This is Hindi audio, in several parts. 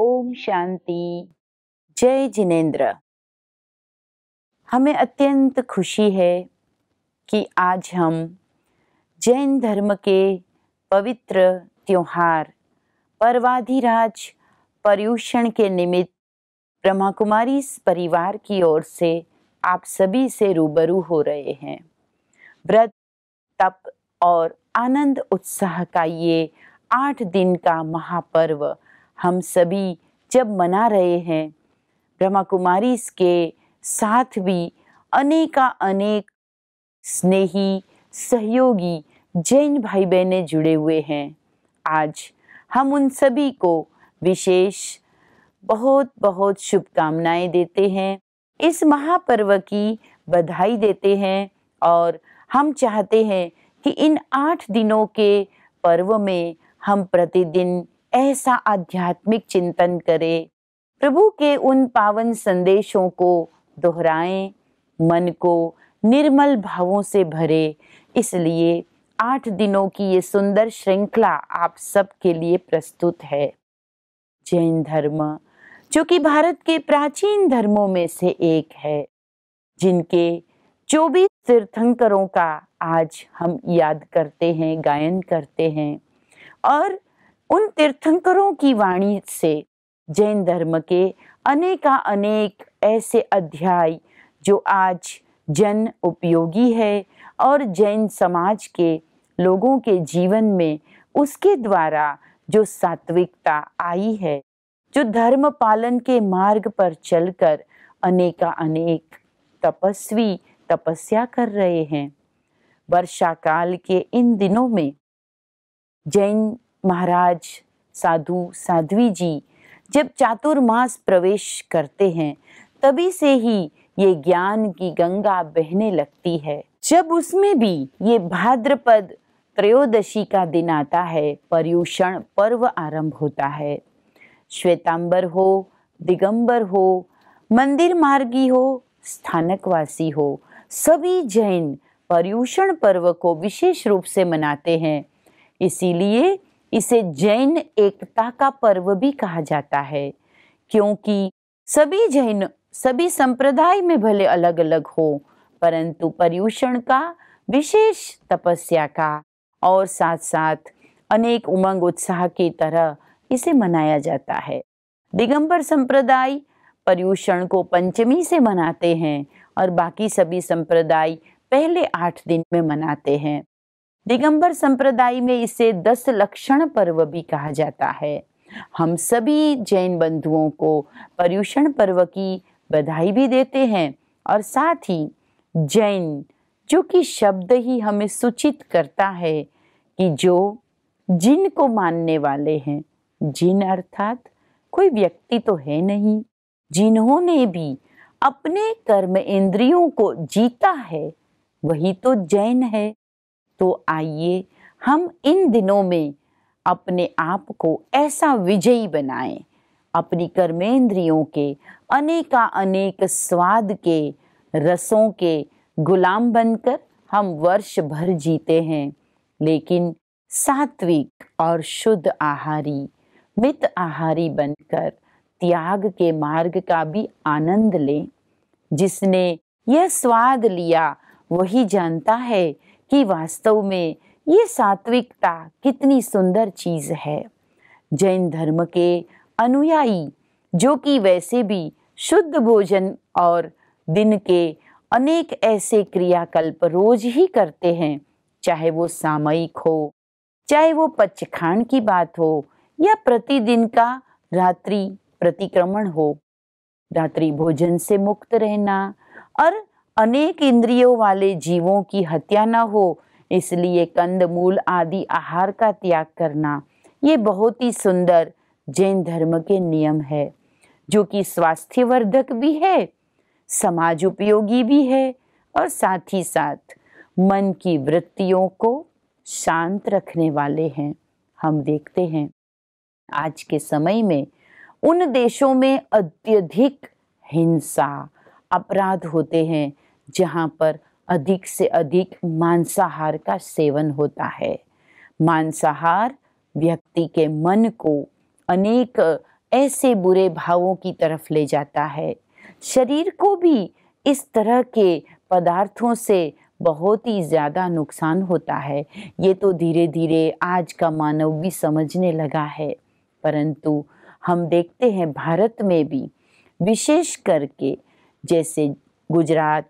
ओम शांति जय जिनेन्द्र हमें अत्यंत खुशी है कि आज हम जैन धर्म के पवित्र त्योहार पर्वाधिराज पर्यूषण के निमित्त ब्रह्मा कुमारी परिवार की ओर से आप सभी से रूबरू हो रहे हैं व्रत तप और आनंद उत्साह का ये आठ दिन का महापर्व हम सभी जब मना रहे हैं ब्रह्मा कुमारी के साथ भी अनेका अनेक स्नेही सहयोगी जैन भाई बहनें जुड़े हुए हैं आज हम उन सभी को विशेष बहुत बहुत शुभकामनाएं देते हैं इस महापर्व की बधाई देते हैं और हम चाहते हैं कि इन आठ दिनों के पर्व में हम प्रतिदिन ऐसा आध्यात्मिक चिंतन करें प्रभु के उन पावन संदेशों को दोहराएं मन को निर्मल भावों से भरे इसलिए आठ दिनों की ये सुंदर श्रृंखला आप के लिए प्रस्तुत है जैन धर्म जो कि भारत के प्राचीन धर्मों में से एक है जिनके चौबीस तीर्थंकरों का आज हम याद करते हैं गायन करते हैं और उन तीर्थंकरों की वाणी से जैन धर्म के अनेक ऐसे अध्याय जो आज जन उपयोगी है और जैन समाज के लोगों के जीवन में उसके द्वारा जो सात्विकता आई है जो धर्म पालन के मार्ग पर चलकर अनेक तपस्वी तपस्या कर रहे हैं वर्षा काल के इन दिनों में जैन महाराज साधु साध्वी जी जब चातुर्मास प्रवेश करते हैं तभी से ही ये ज्ञान की गंगा बहने लगती है जब उसमें भी ये भाद्रपद त्रयोदशी का दिन आता है पर्यूषण पर्व आरंभ होता है श्वेतांबर हो दिगंबर हो मंदिर मार्गी हो स्थानकवासी हो सभी जैन पर्यूषण पर्व को विशेष रूप से मनाते हैं इसीलिए इसे जैन एकता का पर्व भी कहा जाता है क्योंकि सभी जैन सभी संप्रदाय में भले अलग अलग हो परंतु पर्यूषण का विशेष तपस्या का और साथ साथ अनेक उमंग उत्साह की तरह इसे मनाया जाता है दिगंबर संप्रदाय पर्यूषण को पंचमी से मनाते हैं और बाकी सभी संप्रदाय पहले आठ दिन में मनाते हैं दिगंबर संप्रदाय में इसे दस लक्षण पर्व भी कहा जाता है हम सभी जैन बंधुओं को पर्यूषण पर्व की बधाई भी देते हैं और साथ ही जैन जो कि शब्द ही हमें सूचित करता है कि जो जिन को मानने वाले हैं जिन अर्थात कोई व्यक्ति तो है नहीं जिन्होंने भी अपने कर्म इंद्रियों को जीता है वही तो जैन है तो आइए हम इन दिनों में अपने आप को ऐसा विजयी बनाएं अपनी कर्मेंद्रियों के अनेका अनेक स्वाद के रसों के गुलाम बनकर हम वर्ष भर जीते हैं लेकिन सात्विक और शुद्ध आहारी मित आहारी बनकर त्याग के मार्ग का भी आनंद लें जिसने यह स्वाद लिया वही जानता है कि वास्तव में ये सात्विकता कितनी सुंदर चीज है जैन धर्म के अनुयायी जो कि वैसे भी शुद्ध भोजन और दिन के अनेक ऐसे क्रियाकल्प रोज ही करते हैं चाहे वो सामयिक हो चाहे वो पचखान की बात हो या प्रतिदिन का रात्रि प्रतिक्रमण हो रात्रि भोजन से मुक्त रहना और अनेक इंद्रियों वाले जीवों की हत्या न हो इसलिए कंद मूल आदि आहार का त्याग करना ये बहुत ही सुंदर जैन धर्म के नियम है जो कि स्वास्थ्यवर्धक भी है समाज उपयोगी भी है और साथ ही साथ मन की वृत्तियों को शांत रखने वाले हैं हम देखते हैं आज के समय में उन देशों में अत्यधिक हिंसा अपराध होते हैं जहाँ पर अधिक से अधिक मांसाहार का सेवन होता है मांसाहार व्यक्ति के मन को अनेक ऐसे बुरे भावों की तरफ ले जाता है शरीर को भी इस तरह के पदार्थों से बहुत ही ज़्यादा नुकसान होता है ये तो धीरे धीरे आज का मानव भी समझने लगा है परंतु हम देखते हैं भारत में भी विशेष करके जैसे गुजरात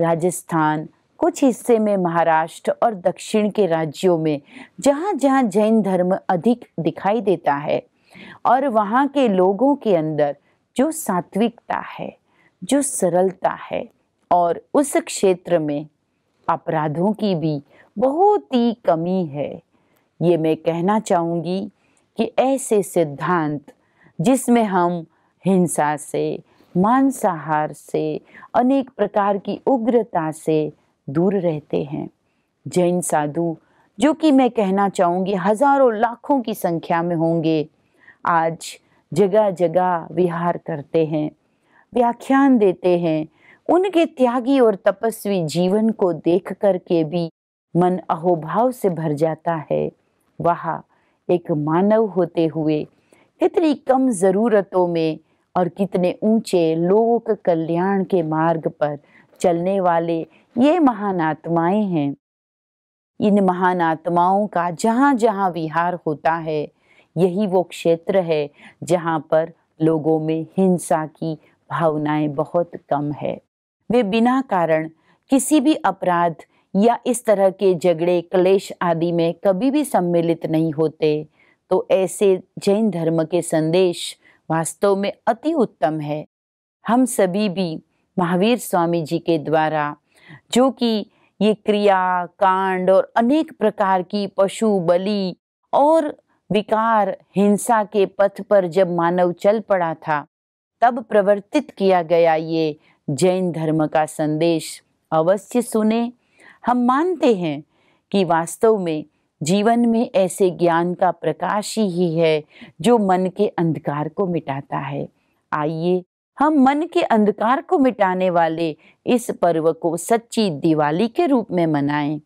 राजस्थान कुछ हिस्से में महाराष्ट्र और दक्षिण के राज्यों में जहाँ जहाँ जैन धर्म अधिक दिखाई देता है और वहाँ के लोगों के अंदर जो सात्विकता है जो सरलता है और उस क्षेत्र में अपराधों की भी बहुत ही कमी है ये मैं कहना चाहूँगी कि ऐसे सिद्धांत जिसमें हम हिंसा से मांसाहार से अनेक प्रकार की उग्रता से दूर रहते हैं जैन साधु जो कि मैं कहना चाहूंगी हजारों लाखों की संख्या में होंगे आज जगह जगह विहार करते हैं व्याख्यान देते हैं उनके त्यागी और तपस्वी जीवन को देख कर के भी मन अहोभाव से भर जाता है वह एक मानव होते हुए इतनी कम ज़रूरतों में और कितने ऊंचे लोक कल्याण के मार्ग पर चलने वाले ये महान आत्माएं हैं इन महान आत्माओं का जहाँ जहाँ विहार होता है यही वो क्षेत्र है जहाँ पर लोगों में हिंसा की भावनाएं बहुत कम है वे बिना कारण किसी भी अपराध या इस तरह के झगड़े क्लेश आदि में कभी भी सम्मिलित नहीं होते तो ऐसे जैन धर्म के संदेश वास्तव में अति उत्तम है हम सभी भी महावीर स्वामी जी के द्वारा जो कि ये क्रिया कांड और अनेक प्रकार की पशु बलि और विकार हिंसा के पथ पर जब मानव चल पड़ा था तब प्रवर्तित किया गया ये जैन धर्म का संदेश अवश्य सुने हम मानते हैं कि वास्तव में जीवन में ऐसे ज्ञान का प्रकाश ही है जो मन के अंधकार को मिटाता है आइए हम मन के अंधकार को मिटाने वाले इस पर्व को सच्ची दिवाली के रूप में मनाएं।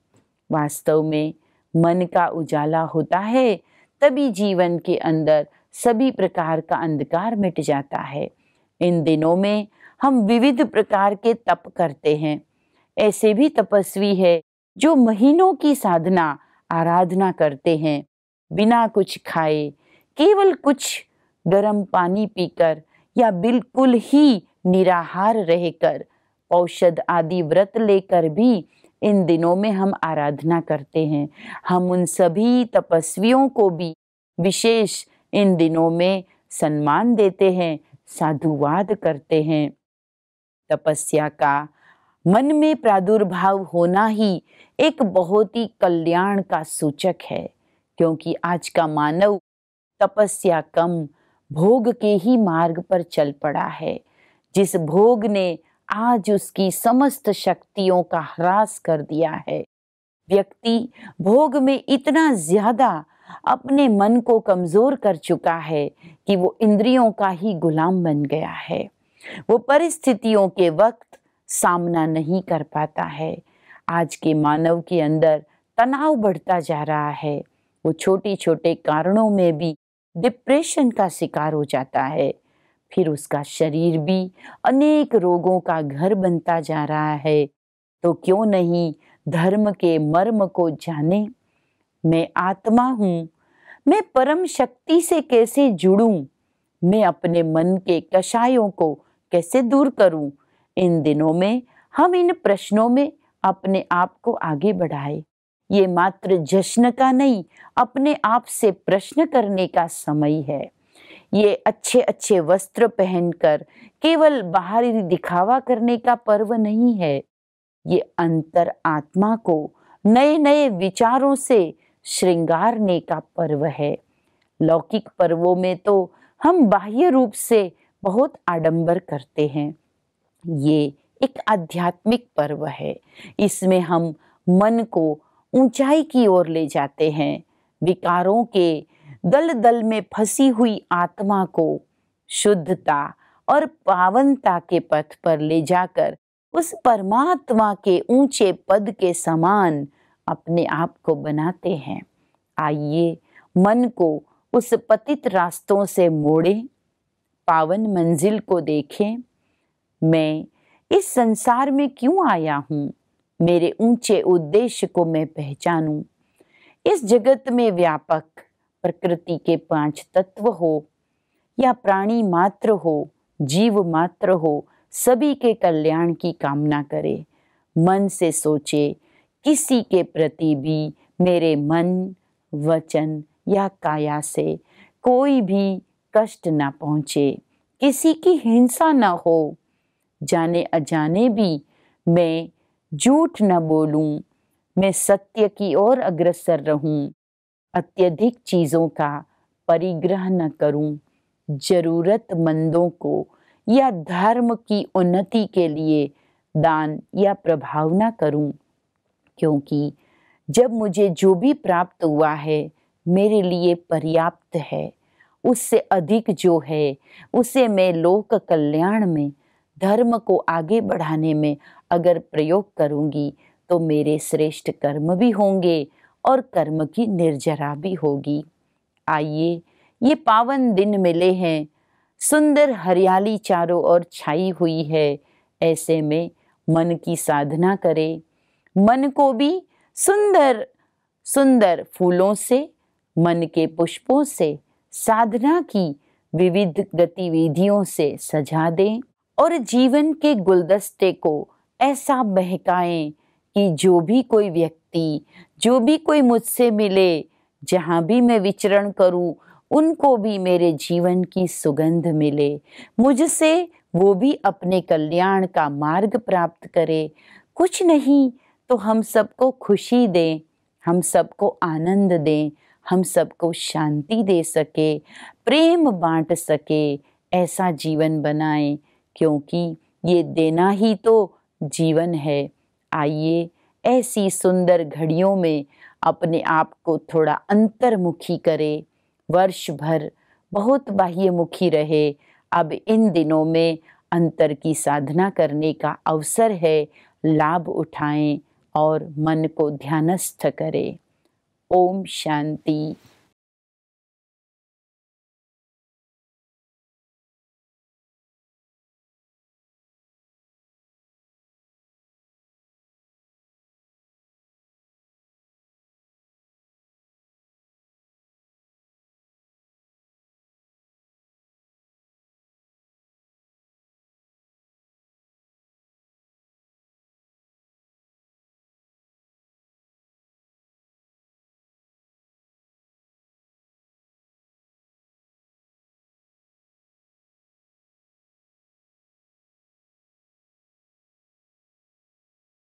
वास्तव में मन का उजाला होता है तभी जीवन के अंदर सभी प्रकार का अंधकार मिट जाता है इन दिनों में हम विविध प्रकार के तप करते हैं ऐसे भी तपस्वी है जो महीनों की साधना आराधना करते हैं बिना कुछ खाए केवल कुछ गर्म पानी पीकर या बिल्कुल ही निराहार रहकर औषध आदि व्रत लेकर भी इन दिनों में हम आराधना करते हैं हम उन सभी तपस्वियों को भी विशेष इन दिनों में सम्मान देते हैं साधुवाद करते हैं तपस्या का मन में प्रादुर्भाव होना ही एक बहुत ही कल्याण का सूचक है क्योंकि आज का मानव तपस्या कम भोग के ही मार्ग पर चल पड़ा है जिस भोग ने आज उसकी समस्त शक्तियों का ह्रास कर दिया है व्यक्ति भोग में इतना ज्यादा अपने मन को कमजोर कर चुका है कि वो इंद्रियों का ही गुलाम बन गया है वो परिस्थितियों के वक्त सामना नहीं कर पाता है आज के मानव के अंदर तनाव बढ़ता जा रहा है वो छोटे छोटे कारणों में भी डिप्रेशन का शिकार हो जाता है फिर उसका शरीर भी अनेक रोगों का घर बनता जा रहा है तो क्यों नहीं धर्म के मर्म को जाने मैं आत्मा हूँ मैं परम शक्ति से कैसे जुड़ूं मैं अपने मन के कषायों को कैसे दूर करूं इन दिनों में हम इन प्रश्नों में अपने आप को आगे बढ़ाए ये मात्र जश्न का नहीं अपने आप से प्रश्न करने का समय है ये अच्छे अच्छे वस्त्र पहनकर केवल बाहरी दिखावा करने का पर्व नहीं है ये अंतर आत्मा को नए नए विचारों से श्रृंगारने का पर्व है लौकिक पर्वों में तो हम बाह्य रूप से बहुत आडंबर करते हैं ये एक आध्यात्मिक पर्व है इसमें हम मन को ऊंचाई की ओर ले जाते हैं विकारों के दल दल में फंसी हुई आत्मा को शुद्धता और पावनता के पथ पर ले जाकर उस परमात्मा के ऊंचे पद के समान अपने आप को बनाते हैं आइए मन को उस पतित रास्तों से मोड़ें पावन मंजिल को देखें मैं इस संसार में क्यों आया हूँ मेरे ऊंचे उद्देश्य को मैं पहचानूं इस जगत में व्यापक प्रकृति के पांच तत्व हो या प्राणी मात्र हो जीव मात्र हो सभी के कल्याण की कामना करे मन से सोचे किसी के प्रति भी मेरे मन वचन या काया से कोई भी कष्ट ना पहुंचे किसी की हिंसा ना हो जाने अजाने भी मैं झूठ न बोलूं, मैं सत्य की ओर अग्रसर रहूं, अत्यधिक चीज़ों का परिग्रह न करूं, जरूरतमंदों को या धर्म की उन्नति के लिए दान या प्रभाव न करूं, क्योंकि जब मुझे जो भी प्राप्त हुआ है मेरे लिए पर्याप्त है उससे अधिक जो है उसे मैं लोक कल्याण में धर्म को आगे बढ़ाने में अगर प्रयोग करूँगी तो मेरे श्रेष्ठ कर्म भी होंगे और कर्म की निर्जरा भी होगी आइए ये पावन दिन मिले हैं सुंदर हरियाली चारों ओर छाई हुई है ऐसे में मन की साधना करें मन को भी सुंदर सुंदर फूलों से मन के पुष्पों से साधना की विविध गतिविधियों से सजा दें और जीवन के गुलदस्ते को ऐसा बहकाएं कि जो भी कोई व्यक्ति जो भी कोई मुझसे मिले जहाँ भी मैं विचरण करूँ उनको भी मेरे जीवन की सुगंध मिले मुझसे वो भी अपने कल्याण का मार्ग प्राप्त करे कुछ नहीं तो हम सबको खुशी दें हम सबको आनंद दें हम सबको शांति दे सके प्रेम बांट सके ऐसा जीवन बनाएं क्योंकि ये देना ही तो जीवन है आइए ऐसी सुंदर घड़ियों में अपने आप को थोड़ा अंतर्मुखी करें वर्ष भर बहुत बाह्यमुखी रहे अब इन दिनों में अंतर की साधना करने का अवसर है लाभ उठाएं और मन को ध्यानस्थ करें ओम शांति